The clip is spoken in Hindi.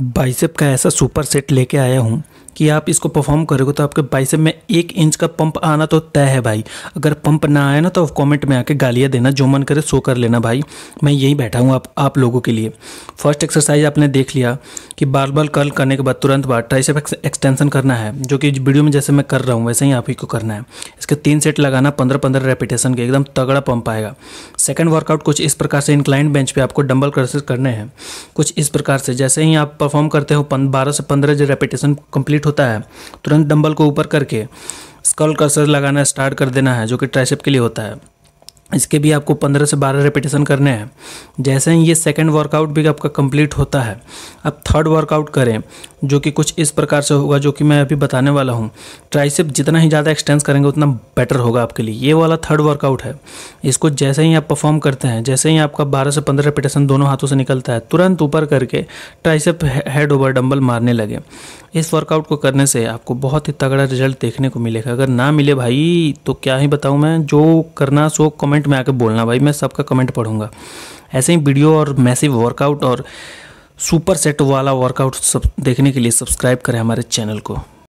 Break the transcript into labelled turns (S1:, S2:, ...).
S1: बाइसेप का ऐसा सुपर सेट लेके आया हूँ कि आप इसको परफॉर्म करोगे तो आपके बाइसेप में एक इंच का पंप आना तो तय है भाई अगर पंप ना आए ना तो कमेंट कॉमेंट में आके गालियाँ देना जो मन करे सो कर लेना भाई मैं यहीं बैठा हूँ आप, आप लोगों के लिए फर्स्ट एक्सरसाइज आपने देख लिया कि बार बार कर्ल करने के बाद तुरंत बाद ट्राइसेप एक्सटेंशन करना है जो कि वीडियो में जैसे मैं कर रहा हूँ वैसे ही आप ही को करना है इसके तीन सेट लगाना पंद्रह पंद्रह रेपिटेशन के एकदम तगड़ा पंप आएगा सेकेंड वर्कआउट कुछ इस प्रकार से इंक्लाइंट बेंच पर आपको डंबल क्रसेस करने हैं कुछ इस प्रकार से जैसे ही आप परफॉर्म करते हो बारह से पंद्रह जो रेपिटेशन कंप्लीट होता है तुरंत डंबल को ऊपर करके स्कल कर्सर लगाना स्टार्ट कर देना है जो कि ट्राइसेप के लिए होता है इसके भी आपको 15 से 12 रिपीटेशन करने हैं जैसे ही ये सेकंड वर्कआउट भी आपका कंप्लीट होता है अब थर्ड वर्कआउट करें जो कि कुछ इस प्रकार से होगा जो कि मैं अभी बताने वाला हूँ ट्राइसेप जितना ही ज़्यादा एक्सटेंस करेंगे उतना बेटर होगा आपके लिए ये वाला थर्ड वर्कआउट है इसको जैसे ही आप परफॉर्म करते हैं जैसे ही आपका बारह से पंद्रह रिपीटेशन दोनों हाथों से निकलता है तुरंत ऊपर करके ट्राइसेप हेड ओवर डम्बल मारने लगे इस वर्कआउट को करने से आपको बहुत ही तगड़ा रिजल्ट देखने को मिलेगा अगर ना मिले भाई तो क्या ही बताऊँ मैं जो करना सो कमेंट कमेंट में आकर बोलना भाई मैं सबका कमेंट पढ़ूंगा ऐसे ही वीडियो और मैसिव वर्कआउट और सुपर सेट वाला वर्कआउट सब देखने के लिए सब्सक्राइब करें हमारे चैनल को